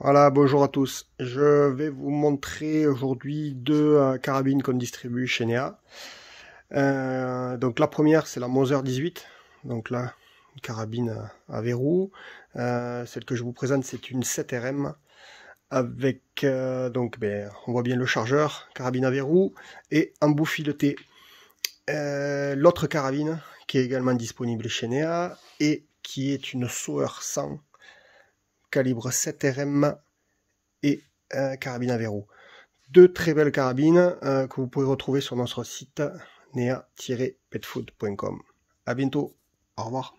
Voilà, bonjour à tous. Je vais vous montrer aujourd'hui deux euh, carabines qu'on distribue chez NEA. Euh, donc la première, c'est la Moser 18. Donc là, une carabine euh, à, verrou. celle que je vous présente, c'est une 7RM avec, donc ben, on voit bien le chargeur, carabine à verrou et un bout fileté. L'autre carabine, qui est également disponible chez NEA et qui est une Sauer 100 calibre 7RM et carabine à verrou. Deux très belles carabines euh, que vous pouvez retrouver sur notre site nea-petfood.com. À bientôt. Au revoir.